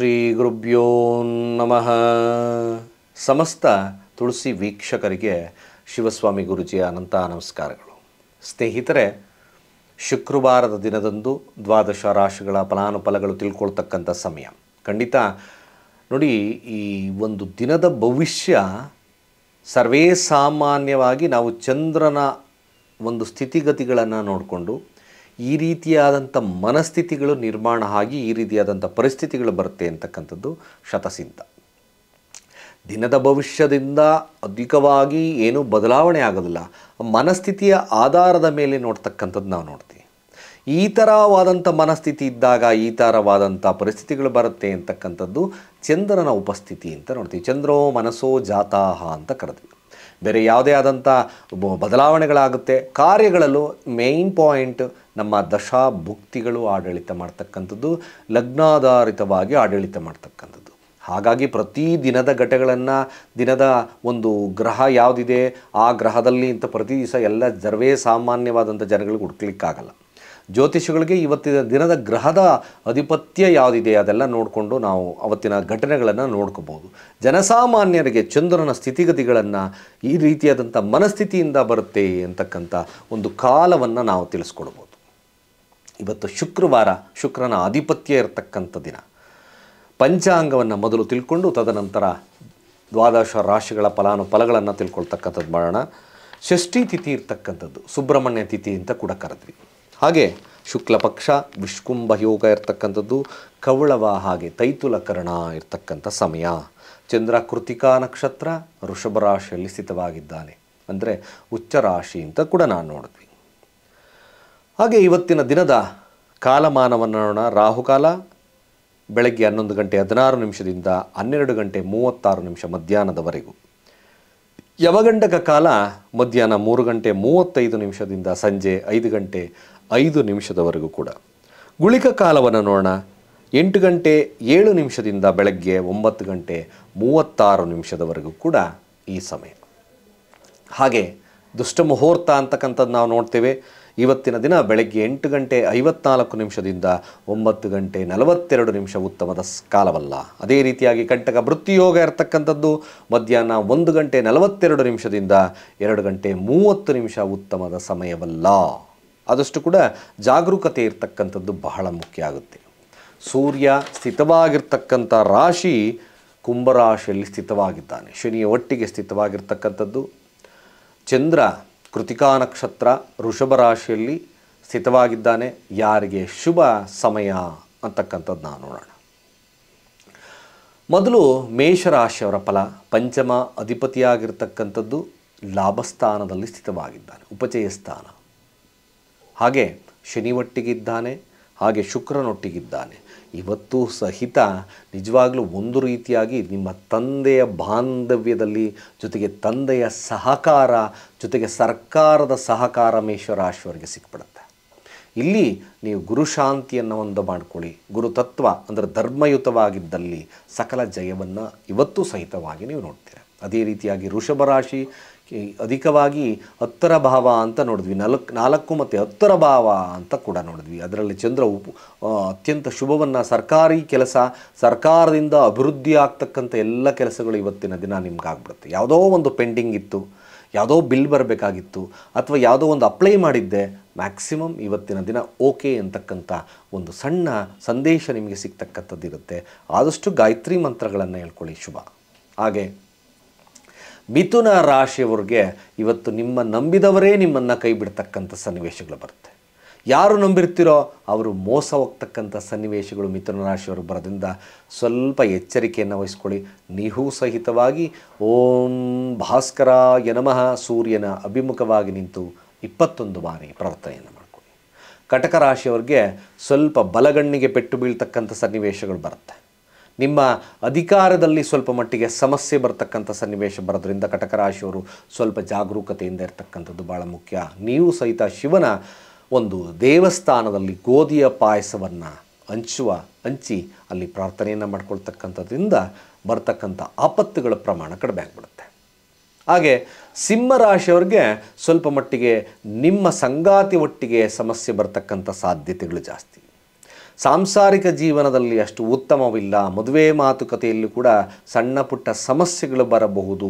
ಶ್ರೀ ಗುರುಭ್ಯೋ ನಮಃ ಸಮಸ್ತ ತುಳಸಿ ವೀಕ್ಷಕರಿಗೆ ಶಿವಸ್ವಾಮಿ ಗುರುಜಿಯ ಅನಂತ ನಮಸ್ಕಾರಗಳು ಸ್ನೇಹಿತರೆ ಶುಕ್ರವಾರದ ದಿನದಂದು ದ್ವಾದಶ ರಾಶಿಗಳ ಫಲಾನುಫಲಗಳು ತಿಳ್ಕೊಳ್ತಕ್ಕಂಥ ಸಮಯ ಖಂಡಿತ ನೋಡಿ ಈ ಒಂದು ದಿನದ ಭವಿಷ್ಯ ಸರ್ವೇ ಸಾಮಾನ್ಯವಾಗಿ ನಾವು ಚಂದ್ರನ ಒಂದು ಸ್ಥಿತಿಗತಿಗಳನ್ನು ನೋಡಿಕೊಂಡು ಈ ರೀತಿಯಾದಂಥ ಮನಸ್ಥಿತಿಗಳು ನಿರ್ಮಾಣ ಆಗಿ ಈ ರೀತಿಯಾದಂಥ ಪರಿಸ್ಥಿತಿಗಳು ಬರುತ್ತೆ ಅಂತಕ್ಕಂಥದ್ದು ಶತಸಿದ್ಧ ದಿನದ ಭವಿಷ್ಯದಿಂದ ಅಧಿಕವಾಗಿ ಏನೂ ಬದಲಾವಣೆ ಆಗೋದಿಲ್ಲ ಮನಸ್ಥಿತಿಯ ಆಧಾರದ ಮೇಲೆ ನೋಡ್ತಕ್ಕಂಥದ್ದು ನಾವು ನೋಡ್ತೀವಿ ಈ ಥರವಾದಂಥ ಮನಸ್ಥಿತಿ ಇದ್ದಾಗ ಈ ಥರವಾದಂಥ ಪರಿಸ್ಥಿತಿಗಳು ಬರುತ್ತೆ ಅಂತಕ್ಕಂಥದ್ದು ಚಂದ್ರನ ಉಪಸ್ಥಿತಿ ಅಂತ ನೋಡ್ತೀವಿ ಚಂದ್ರೋ ಮನಸ್ಸೋ ಜಾತಾಹ ಅಂತ ಕರೆದ್ವಿ ಬೇರೆ ಯಾವುದೇ ಆದಂಥ ಬದಲಾವಣೆಗಳಾಗುತ್ತೆ ಕಾರ್ಯಗಳಲ್ಲೂ ಮೇನ್ ಪಾಯಿಂಟ್ ನಮ್ಮ ದಶಾ ಭುಕ್ತಿಗಳು ಆಡಳಿತ ಮಾಡ್ತಕ್ಕಂಥದ್ದು ಲಗ್ನಾಧಾರಿತವಾಗಿ ಆಡಳಿತ ಮಾಡ್ತಕ್ಕಂಥದ್ದು ಹಾಗಾಗಿ ಪ್ರತಿ ದಿನದ ಘಟಗಳನ್ನು ದಿನದ ಒಂದು ಗ್ರಹ ಯಾವುದಿದೆ ಆ ಗ್ರಹದಲ್ಲಿ ಇಂಥ ಪ್ರತಿ ದಿವಸ ಎಲ್ಲ ಸರ್ವೇ ಸಾಮಾನ್ಯವಾದಂಥ ಜನಗಳಿಗೆ ಹುಡ್ಕಲಿಕ್ಕಾಗಲ್ಲ ಜ್ಯೋತಿಷಿಗಳಿಗೆ ಇವತ್ತಿನ ದಿನದ ಗ್ರಹದ ಆಧಿಪತ್ಯ ಯಾವುದಿದೆ ಅದೆಲ್ಲ ನೋಡಿಕೊಂಡು ನಾವು ಅವತ್ತಿನ ಘಟನೆಗಳನ್ನು ನೋಡ್ಕೋಬೋದು ಜನಸಾಮಾನ್ಯರಿಗೆ ಚಂದ್ರನ ಸ್ಥಿತಿಗತಿಗಳನ್ನು ಈ ರೀತಿಯಾದಂಥ ಮನಸ್ಥಿತಿಯಿಂದ ಬರುತ್ತೆ ಅಂತಕ್ಕಂಥ ಒಂದು ಕಾಲವನ್ನು ನಾವು ತಿಳಿಸ್ಕೊಡ್ಬೋದು ಇವತ್ತು ಶುಕ್ರವಾರ ಶುಕ್ರನ ಆಧಿಪತ್ಯ ಇರತಕ್ಕಂಥ ದಿನ ಪಂಚಾಂಗವನ್ನು ಮೊದಲು ತಿಳ್ಕೊಂಡು ತದನಂತರ ದ್ವಾದಶ ರಾಶಿಗಳ ಫಲಾನುಫಲಗಳನ್ನು ತಿಳ್ಕೊಳ್ತಕ್ಕಂಥದ್ದು ಮಾಡೋಣ ಷಷ್ಠಿ ತಿಥಿ ಇರ್ತಕ್ಕಂಥದ್ದು ಸುಬ್ರಹ್ಮಣ್ಯ ತಿಥಿ ಅಂತ ಕೂಡ ಕರೆದ್ವಿ ಹಾಗೆ ಶುಕ್ಲಪಕ್ಷ ವಿಷ್ಕುಂಭ ಯೋಗ ಇರ್ತಕ್ಕಂಥದ್ದು ಕವಳವ ಹಾಗೆ ತೈತುಲಕರಣ ಇರ್ತಕ್ಕಂಥ ಸಮಯ ಚಂದ್ರ ಕೃತಿಕಾ ನಕ್ಷತ್ರ ಋಷಭ ರಾಶಿಯಲ್ಲಿ ಸ್ಥಿತವಾಗಿದ್ದಾನೆ ಅಂದರೆ ಉಚ್ಚ ರಾಶಿ ಅಂತ ಕೂಡ ನಾನು ನೋಡಿದ್ವಿ ಹಾಗೆ ಇವತ್ತಿನ ದಿನದ ಕಾಲಮಾನವನ್ನು ನೋಡೋಣ ರಾಹುಕಾಲ ಬೆಳಗ್ಗೆ ಹನ್ನೊಂದು ಗಂಟೆ ಹದಿನಾರು ನಿಮಿಷದಿಂದ ಹನ್ನೆರಡು ಗಂಟೆ ಮೂವತ್ತಾರು ನಿಮಿಷ ಮಧ್ಯಾಹ್ನದವರೆಗೂ ಯವಗಂಡಕ ಕಾಲ ಮಧ್ಯಾಹ್ನ ಮೂರು ಗಂಟೆ ಮೂವತ್ತೈದು ನಿಮಿಷದಿಂದ ಸಂಜೆ ಐದು ಗಂಟೆ ಐದು ನಿಮಿಷದವರೆಗೂ ಕೂಡ ಗುಳಿಕ ಕಾಲವನ್ನು ನೋಡೋಣ ಎಂಟು ಗಂಟೆ ಏಳು ನಿಮಿಷದಿಂದ ಬೆಳಗ್ಗೆ ಒಂಬತ್ತು ಗಂಟೆ ಮೂವತ್ತಾರು ನಿಮಿಷದವರೆಗೂ ಕೂಡ ಈ ಸಮಯ ಹಾಗೆ ದುಷ್ಟ ಮುಹೂರ್ತ ಅಂತಕ್ಕಂಥದ್ದು ನಾವು ನೋಡ್ತೇವೆ ಇವತ್ತಿನ ದಿನ ಬೆಳಗ್ಗೆ ಎಂಟು ಗಂಟೆ ಐವತ್ನಾಲ್ಕು ನಿಮಿಷದಿಂದ ಒಂಬತ್ತು ಗಂಟೆ ನಲವತ್ತೆರಡು ನಿಮಿಷ ಉತ್ತಮದ ಕಾಲವಲ್ಲ ಅದೇ ರೀತಿಯಾಗಿ ಕಂಟಕ ವೃತ್ತಿಯೋಗ ಇರತಕ್ಕಂಥದ್ದು ಮಧ್ಯಾಹ್ನ ಒಂದು ಗಂಟೆ ನಲವತ್ತೆರಡು ನಿಮಿಷದಿಂದ ಎರಡು ಗಂಟೆ ಮೂವತ್ತು ನಿಮಿಷ ಉತ್ತಮದ ಸಮಯವಲ್ಲ ಆದಷ್ಟು ಕೂಡ ಜಾಗರೂಕತೆ ಇರತಕ್ಕಂಥದ್ದು ಬಹಳ ಮುಖ್ಯ ಆಗುತ್ತೆ ಸೂರ್ಯ ಸ್ಥಿತವಾಗಿರ್ತಕ್ಕಂಥ ರಾಶಿ ಕುಂಭರಾಶಿಯಲ್ಲಿ ಸ್ಥಿತವಾಗಿದ್ದಾನೆ ಶನಿಯ ಒಟ್ಟಿಗೆ ಸ್ಥಿತವಾಗಿರ್ತಕ್ಕಂಥದ್ದು ಚಂದ್ರ ಕೃತಿಕಾ ನಕ್ಷತ್ರ ಋಷಭ ರಾಶಿಯಲ್ಲಿ ಸ್ಥಿತವಾಗಿದ್ದಾನೆ ಯಾರಿಗೆ ಶುಭ ಸಮಯ ಅಂತಕ್ಕಂಥದ್ದು ನಾವು ನೋಡೋಣ ಮೊದಲು ಮೇಷರಾಶಿಯವರ ಫಲ ಪಂಚಮ ಅಧಿಪತಿಯಾಗಿರ್ತಕ್ಕಂಥದ್ದು ಲಾಭಸ್ಥಾನದಲ್ಲಿ ಸ್ಥಿತವಾಗಿದ್ದಾನೆ ಉಪಚಯ ಸ್ಥಾನ ಹಾಗೆ ಶನಿವಟ್ಟಿಗಿದ್ದಾನೆ ಹಾಗೆ ಶುಕ್ರನೊಟ್ಟಿಗಿದ್ದಾನೆ ಇವತ್ತು ಸಹಿತ ನಿಜವಾಗಲೂ ಒಂದು ರೀತಿಯಾಗಿ ನಿಮ್ಮ ತಂದೆಯ ಬಾಂಧವ್ಯದಲ್ಲಿ ಜೊತೆಗೆ ತಂದೆಯ ಸಹಕಾರ ಜೊತೆಗೆ ಸರ್ಕಾರದ ಸಹಕಾರ ಮೇಶ್ವರಾಶ್ವರಿಗೆ ಸಿಕ್ಬಿಡುತ್ತೆ ಇಲ್ಲಿ ನೀವು ಗುರುಶಾಂತಿಯನ್ನು ಒಂದು ಮಾಡಿಕೊಳ್ಳಿ ಗುರುತತ್ವ ಅಂದರೆ ಧರ್ಮಯುತವಾಗಿದ್ದಲ್ಲಿ ಸಕಲ ಜಯವನ್ನು ಇವತ್ತು ಸಹಿತವಾಗಿ ನೀವು ನೋಡ್ತೀರ ಅದೇ ರೀತಿಯಾಗಿ ವೃಷಭ ರಾಶಿ ಅಧಿಕವಾಗಿ ಹತ್ತರ ಭಾವ ಅಂತ ನೋಡಿದ್ವಿ ನಾಲ್ಕು ನಾಲ್ಕು ಮತ್ತು ಹತ್ತರ ಭಾವ ಅಂತ ಕೂಡ ನೋಡಿದ್ವಿ ಅದರಲ್ಲಿ ಚಂದ್ರ ಅತ್ಯಂತ ಶುಭವನ್ನು ಸರ್ಕಾರಿ ಕೆಲಸ ಸರ್ಕಾರದಿಂದ ಅಭಿವೃದ್ಧಿ ಆಗ್ತಕ್ಕಂಥ ಎಲ್ಲ ಕೆಲಸಗಳು ಇವತ್ತಿನ ದಿನ ನಿಮ್ಗಾಗ್ಬಿಡುತ್ತೆ ಯಾವುದೋ ಒಂದು ಪೆಂಡಿಂಗ್ ಇತ್ತು ಯಾವುದೋ ಬಿಲ್ ಬರಬೇಕಾಗಿತ್ತು ಅಥವಾ ಯಾವುದೋ ಒಂದು ಅಪ್ಲೈ ಮಾಡಿದ್ದೆ ಮ್ಯಾಕ್ಸಿಮಮ್ ಇವತ್ತಿನ ದಿನ ಓಕೆ ಅಂತಕ್ಕಂಥ ಒಂದು ಸಣ್ಣ ಸಂದೇಶ ನಿಮಗೆ ಸಿಗ್ತಕ್ಕಂಥದ್ದಿರುತ್ತೆ ಆದಷ್ಟು ಗಾಯತ್ರಿ ಮಂತ್ರಗಳನ್ನು ಹೇಳ್ಕೊಳ್ಳಿ ಶುಭ ಹಾಗೆ ಮಿಥುನ ರಾಶಿಯವ್ರಿಗೆ ಇವತ್ತು ನಿಮ್ಮ ನಂಬಿದವರೇ ನಿಮ್ಮನ್ನು ಕೈ ಬಿಡ್ತಕ್ಕಂಥ ಸನ್ನಿವೇಶಗಳು ಬರುತ್ತೆ ಯಾರು ನಂಬಿರ್ತಿರೋ ಅವರು ಮೋಸ ಹೋಗ್ತಕ್ಕಂಥ ಸನ್ನಿವೇಶಗಳು ಮಿಥುನ ರಾಶಿಯವರು ಬರೋದ್ರಿಂದ ಸ್ವಲ್ಪ ಎಚ್ಚರಿಕೆಯನ್ನು ವಹಿಸ್ಕೊಳ್ಳಿ ನಿಹೂ ಸಹಿತವಾಗಿ ಓಂ ಭಾಸ್ಕರ ಯನಮಃ ಸೂರ್ಯನ ಅಭಿಮುಖವಾಗಿ ನಿಂತು ಇಪ್ಪತ್ತೊಂದು ಬಾರಿ ಪ್ರಾರ್ಥನೆಯನ್ನು ಮಾಡಿಕೊಳ್ಳಿ ಕಟಕ ರಾಶಿಯವ್ರಿಗೆ ಸ್ವಲ್ಪ ಬಲಗಣ್ಣಿಗೆ ಪೆಟ್ಟು ಬೀಳ್ತಕ್ಕಂಥ ಸನ್ನಿವೇಶಗಳು ಬರುತ್ತೆ ನಿಮ್ಮ ಅಧಿಕಾರದಲ್ಲಿ ಸ್ವಲ್ಪ ಮಟ್ಟಿಗೆ ಸಮಸ್ಯೆ ಬರತಕ್ಕಂಥ ಸನ್ನಿವೇಶ ಬರೋದ್ರಿಂದ ಕಟಕರಾಶಿಯವರು ಸ್ವಲ್ಪ ಜಾಗರೂಕತೆಯಿಂದ ಇರತಕ್ಕಂಥದ್ದು ಭಾಳ ಮುಖ್ಯ ನೀವು ಸಹಿತ ಶಿವನ ಒಂದು ದೇವಸ್ಥಾನದಲ್ಲಿ ಗೋಧಿಯ ಪಾಯಸವನ್ನು ಹಂಚುವ ಹಂಚಿ ಅಲ್ಲಿ ಪ್ರಾರ್ಥನೆಯನ್ನು ಮಾಡ್ಕೊಳ್ತಕ್ಕಂಥದ್ರಿಂದ ಬರ್ತಕ್ಕಂಥ ಆಪತ್ತುಗಳ ಪ್ರಮಾಣ ಕಡಿಮೆ ಆಗ್ಬಿಡುತ್ತೆ ಹಾಗೆ ಸಿಂಹರಾಶಿಯವ್ರಿಗೆ ಸ್ವಲ್ಪ ಮಟ್ಟಿಗೆ ನಿಮ್ಮ ಸಂಗಾತಿ ಒಟ್ಟಿಗೆ ಸಮಸ್ಯೆ ಬರ್ತಕ್ಕಂಥ ಸಾಧ್ಯತೆಗಳು ಜಾಸ್ತಿ ಸಾಂಸಾರಿಕ ಜೀವನದಲ್ಲಿ ಅಷ್ಟು ಉತ್ತಮವಿಲ್ಲ ಮದುವೆ ಮಾತುಕತೆಯಲ್ಲೂ ಕೂಡ ಸಣ್ಣ ಪುಟ್ಟ ಸಮಸ್ಯೆಗಳು ಬರಬಹುದು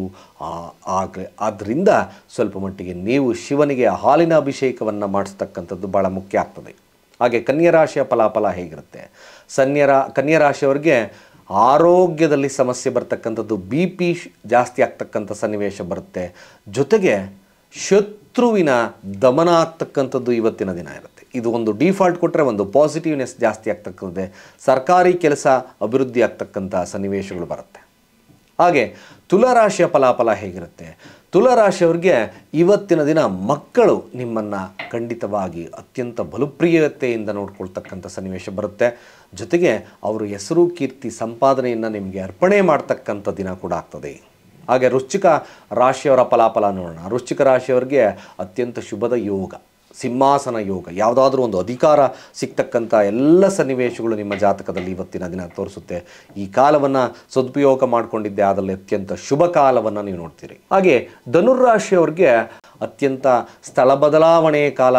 ಆಗ ಆದ್ದರಿಂದ ಸ್ವಲ್ಪ ಮಟ್ಟಿಗೆ ನೀವು ಶಿವನಿಗೆ ಹಾಲಿನ ಅಭಿಷೇಕವನ್ನು ಮಾಡಿಸ್ತಕ್ಕಂಥದ್ದು ಭಾಳ ಮುಖ್ಯ ಆಗ್ತದೆ ಹಾಗೆ ಕನ್ಯರಾಶಿಯ ಫಲಾಫಲ ಹೇಗಿರುತ್ತೆ ಸನ್ಯರಾ ಕನ್ಯಾರಾಶಿಯವರಿಗೆ ಆರೋಗ್ಯದಲ್ಲಿ ಸಮಸ್ಯೆ ಬರ್ತಕ್ಕಂಥದ್ದು ಬಿ ಪಿ ಜಾಸ್ತಿ ಆಗ್ತಕ್ಕಂಥ ಸನ್ನಿವೇಶ ಬರುತ್ತೆ ಜೊತೆಗೆ ಶತ್ರುವಿನ ದಮನ ಆಗ್ತಕ್ಕಂಥದ್ದು ಇವತ್ತಿನ ದಿನ ಇರುತ್ತೆ ಇದು ಒಂದು ಡಿಫಾಲ್ಟ್ ಕೊಟ್ಟರೆ ಒಂದು ಪಾಸಿಟಿವ್ನೆಸ್ ಜಾಸ್ತಿ ಆಗ್ತಕ್ಕಂಥದ್ದೇ ಸರ್ಕಾರಿ ಕೆಲಸ ಅಭಿವೃದ್ಧಿ ಆಗ್ತಕ್ಕಂಥ ಸನ್ನಿವೇಶಗಳು ಬರುತ್ತೆ ಹಾಗೆ ತುಲಾರಾಶಿಯ ಫಲಾಫಲ ಹೇಗಿರುತ್ತೆ ತುಲಾರಾಶಿಯವ್ರಿಗೆ ಇವತ್ತಿನ ದಿನ ಮಕ್ಕಳು ನಿಮ್ಮನ್ನು ಖಂಡಿತವಾಗಿ ಅತ್ಯಂತ ಬಲುಪ್ರಿಯತೆಯಿಂದ ನೋಡ್ಕೊಳ್ತಕ್ಕಂಥ ಸನ್ನಿವೇಶ ಬರುತ್ತೆ ಜೊತೆಗೆ ಅವರು ಹೆಸರು ಕೀರ್ತಿ ಸಂಪಾದನೆಯನ್ನು ನಿಮಗೆ ಅರ್ಪಣೆ ಮಾಡ್ತಕ್ಕಂಥ ದಿನ ಕೂಡ ಆಗ್ತದೆ ಹಾಗೆ ವೃಶ್ಚಿಕ ರಾಶಿಯವರ ಫಲಾಫಲ ನೋಡೋಣ ರುಚಿಕ ರಾಶಿಯವರಿಗೆ ಅತ್ಯಂತ ಶುಭದ ಯೋಗ ಸಿಂಹಾಸನ ಯೋಗ ಯಾವುದಾದ್ರೂ ಒಂದು ಅಧಿಕಾರ ಸಿಗ್ತಕ್ಕಂಥ ಎಲ್ಲ ಸನ್ನಿವೇಶಗಳು ನಿಮ್ಮ ಜಾತಕದಲ್ಲಿ ಇವತ್ತಿನ ದಿನ ತೋರಿಸುತ್ತೆ ಈ ಕಾಲವನ್ನು ಸದುಪಯೋಗ ಮಾಡಿಕೊಂಡಿದ್ದೆ ಅದರಲ್ಲಿ ಅತ್ಯಂತ ಶುಭ ಕಾಲವನ್ನು ನೀವು ನೋಡ್ತೀರಿ ಹಾಗೆ ರಾಶಿಯವ್ರಿಗೆ ಅತ್ಯಂತ ಸ್ಥಳ ಬದಲಾವಣೆ ಕಾಲ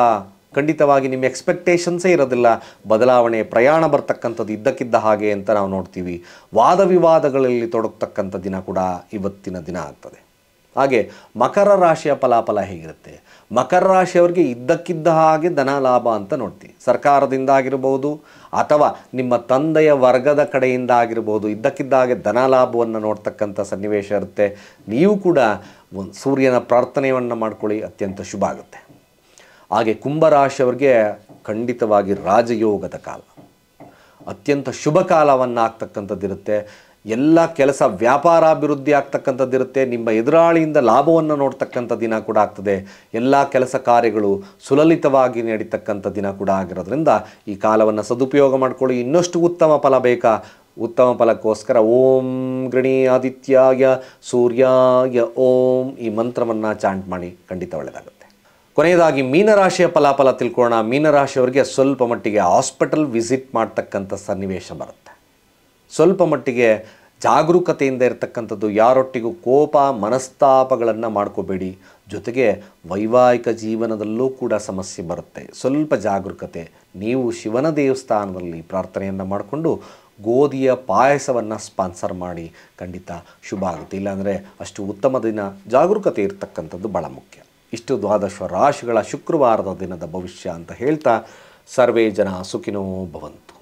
ಖಂಡಿತವಾಗಿ ನಿಮ್ಮ ಎಕ್ಸ್ಪೆಕ್ಟೇಷನ್ಸೇ ಇರೋದಿಲ್ಲ ಬದಲಾವಣೆ ಪ್ರಯಾಣ ಬರ್ತಕ್ಕಂಥದ್ದು ಇದ್ದಕ್ಕಿದ್ದ ಹಾಗೆ ಅಂತ ನಾವು ನೋಡ್ತೀವಿ ವಾದ ವಿವಾದಗಳಲ್ಲಿ ತೊಡಗ್ತಕ್ಕಂಥ ದಿನ ಕೂಡ ಇವತ್ತಿನ ದಿನ ಆಗ್ತದೆ ಹಾಗೆ ಮಕರ ರಾಶಿಯ ಫಲಾಫಲ ಹೇಗಿರುತ್ತೆ ಮಕರ ರಾಶಿಯವರಿಗೆ ಇದ್ದಕ್ಕಿದ್ದ ಹಾಗೆ ಧನ ಲಾಭ ಅಂತ ನೋಡ್ತೀವಿ ಸರ್ಕಾರದಿಂದ ಆಗಿರ್ಬೋದು ಅಥವಾ ನಿಮ್ಮ ತಂದೆಯ ವರ್ಗದ ಕಡೆಯಿಂದ ಆಗಿರ್ಬೋದು ಇದ್ದಕ್ಕಿದ್ದ ಹಾಗೆ ಧನ ಲಾಭವನ್ನು ನೋಡ್ತಕ್ಕಂಥ ಸನ್ನಿವೇಶ ಇರುತ್ತೆ ನೀವು ಕೂಡ ಸೂರ್ಯನ ಪ್ರಾರ್ಥನೆಯನ್ನು ಮಾಡ್ಕೊಳ್ಳಿ ಅತ್ಯಂತ ಶುಭ ಆಗುತ್ತೆ ಹಾಗೆ ಕುಂಭರಾಶಿಯವರಿಗೆ ಖಂಡಿತವಾಗಿ ರಾಜಯೋಗದ ಕಾಲ ಅತ್ಯಂತ ಶುಭ ಕಾಲವನ್ನು ಆಗ್ತಕ್ಕಂಥದ್ದಿರುತ್ತೆ ಎಲ್ಲ ಕೆಲಸ ವ್ಯಾಪಾರಾಭಿವೃದ್ಧಿ ಆಗ್ತಕ್ಕಂಥದ್ದಿರುತ್ತೆ ನಿಮ್ಮ ಎದುರಾಳಿಯಿಂದ ಲಾಭವನ್ನು ನೋಡ್ತಕ್ಕಂಥ ದಿನ ಕೂಡ ಆಗ್ತದೆ ಎಲ್ಲ ಕೆಲಸ ಕಾರ್ಯಗಳು ಸುಲಲಿತವಾಗಿ ನಡೀತಕ್ಕಂಥ ದಿನ ಕೂಡ ಆಗಿರೋದ್ರಿಂದ ಈ ಕಾಲವನ್ನು ಸದುಪಯೋಗ ಮಾಡಿಕೊಳ್ಳಿ ಇನ್ನಷ್ಟು ಉತ್ತಮ ಫಲ ಬೇಕಾ ಉತ್ತಮ ಫಲಕ್ಕೋಸ್ಕರ ಓಂ ಗಣಿ ಆದಿತ್ಯಾಯ ಸೂರ್ಯಾಯ ಓಂ ಈ ಮಂತ್ರವನ್ನು ಚಾಂಟ್ ಮಾಡಿ ಖಂಡಿತ ಒಳ್ಳೆಯದಾಗುತ್ತೆ ಕೊನೆಯದಾಗಿ ಮೀನರಾಶಿಯ ಫಲಾಫಲ ತಿಳ್ಕೊಳ್ಳೋಣ ಮೀನರಾಶಿಯವರಿಗೆ ಸ್ವಲ್ಪ ಮಟ್ಟಿಗೆ ಹಾಸ್ಪಿಟಲ್ ವಿಸಿಟ್ ಮಾಡ್ತಕ್ಕಂಥ ಸನ್ನಿವೇಶ ಬರುತ್ತೆ ಸ್ವಲ್ಪ ಮಟ್ಟಿಗೆ ಜಾಗರೂಕತೆಯಿಂದ ಇರತಕ್ಕಂಥದ್ದು ಯಾರೊಟ್ಟಿಗೂ ಕೋಪ ಮನಸ್ತಾಪಗಳನ್ನು ಮಾಡ್ಕೋಬೇಡಿ ಜೊತೆಗೆ ವೈವಾಹಿಕ ಜೀವನದಲ್ಲೂ ಕೂಡ ಸಮಸ್ಯೆ ಬರುತ್ತೆ ಸ್ವಲ್ಪ ಜಾಗರೂಕತೆ ನೀವು ಶಿವನ ದೇವಸ್ಥಾನದಲ್ಲಿ ಪ್ರಾರ್ಥನೆಯನ್ನು ಮಾಡಿಕೊಂಡು ಗೋಧಿಯ ಪಾಯಸವನ್ನು ಸ್ಪಾನ್ಸರ್ ಮಾಡಿ ಖಂಡಿತ ಶುಭ ಆಗುತ್ತೆ ಇಲ್ಲಾಂದರೆ ಅಷ್ಟು ಉತ್ತಮ ದಿನ ಜಾಗರೂಕತೆ ಇರತಕ್ಕಂಥದ್ದು ಭಾಳ ಮುಖ್ಯ ಇಷ್ಟು ದ್ವಾದಶ ರಾಶಿಗಳ ಶುಕ್ರವಾರದ ದಿನದ ಭವಿಷ್ಯ ಅಂತ ಹೇಳ್ತಾ ಸರ್ವೇ ಜನ ಸುಖಿನೋ ಭವಂತು